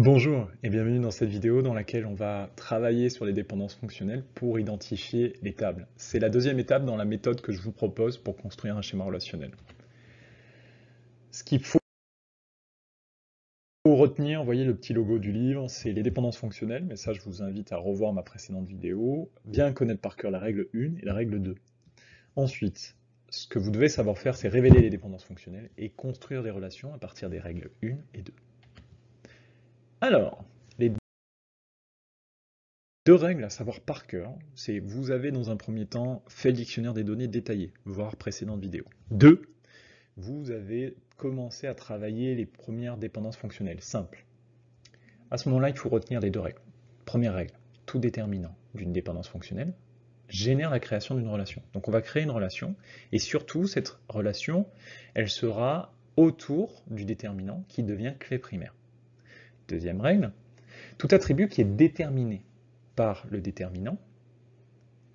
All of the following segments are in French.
Bonjour et bienvenue dans cette vidéo dans laquelle on va travailler sur les dépendances fonctionnelles pour identifier les tables. C'est la deuxième étape dans la méthode que je vous propose pour construire un schéma relationnel. Ce qu'il faut retenir, vous voyez le petit logo du livre, c'est les dépendances fonctionnelles, mais ça je vous invite à revoir ma précédente vidéo, bien connaître par cœur la règle 1 et la règle 2. Ensuite, ce que vous devez savoir faire, c'est révéler les dépendances fonctionnelles et construire des relations à partir des règles 1 et 2. Alors, les deux règles à savoir par cœur, c'est vous avez dans un premier temps fait le dictionnaire des données détaillées, voire précédente vidéo. Deux, vous avez commencé à travailler les premières dépendances fonctionnelles, simples. À ce moment-là, il faut retenir les deux règles. Première règle, tout déterminant d'une dépendance fonctionnelle génère la création d'une relation. Donc on va créer une relation, et surtout, cette relation, elle sera autour du déterminant qui devient clé primaire. Deuxième règle, tout attribut qui est déterminé par le déterminant,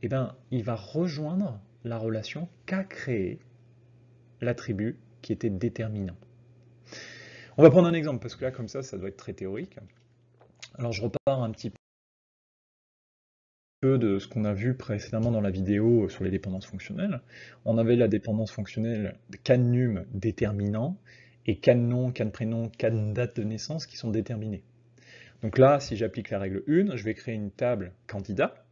eh bien, il va rejoindre la relation qu'a créée l'attribut qui était déterminant. On va prendre un exemple, parce que là, comme ça, ça doit être très théorique. Alors, je repars un petit peu de ce qu'on a vu précédemment dans la vidéo sur les dépendances fonctionnelles. On avait la dépendance fonctionnelle canum déterminant, et can nom, can prénom, can date de naissance qui sont déterminés. Donc là, si j'applique la règle 1, je vais créer une table candidat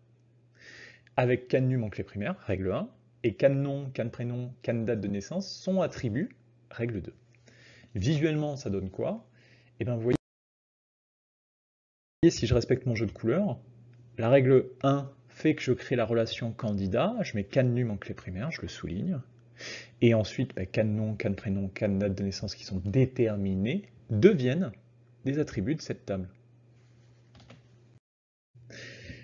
avec can num en clé primaire, règle 1, et can nom, can prénom, can date de naissance sont attributs, règle 2. Visuellement, ça donne quoi Eh bien, vous voyez, si je respecte mon jeu de couleurs, la règle 1 fait que je crée la relation candidat, je mets can num en clé primaire, je le souligne, et ensuite, bah, can nom, can prénom, can date de naissance qui sont déterminés deviennent des attributs de cette table.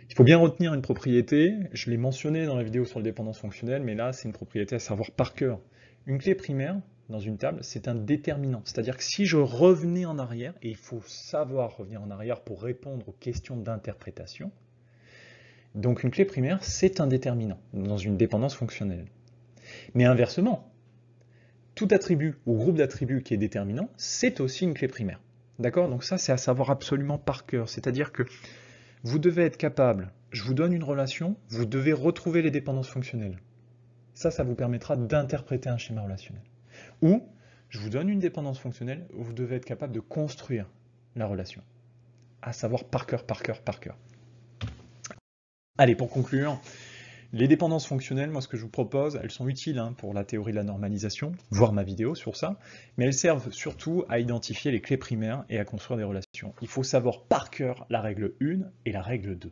Il faut bien retenir une propriété, je l'ai mentionné dans la vidéo sur les dépendance fonctionnelle, mais là c'est une propriété à savoir par cœur. Une clé primaire dans une table, c'est un déterminant. C'est-à-dire que si je revenais en arrière, et il faut savoir revenir en arrière pour répondre aux questions d'interprétation, donc une clé primaire, c'est un déterminant dans une dépendance fonctionnelle. Mais inversement, tout attribut ou groupe d'attributs qui est déterminant, c'est aussi une clé primaire. D'accord Donc ça, c'est à savoir absolument par cœur. C'est-à-dire que vous devez être capable, je vous donne une relation, vous devez retrouver les dépendances fonctionnelles. Ça, ça vous permettra d'interpréter un schéma relationnel. Ou, je vous donne une dépendance fonctionnelle, vous devez être capable de construire la relation. À savoir par cœur, par cœur, par cœur. Allez, pour conclure, les dépendances fonctionnelles, moi ce que je vous propose, elles sont utiles hein, pour la théorie de la normalisation, voir ma vidéo sur ça, mais elles servent surtout à identifier les clés primaires et à construire des relations. Il faut savoir par cœur la règle 1 et la règle 2.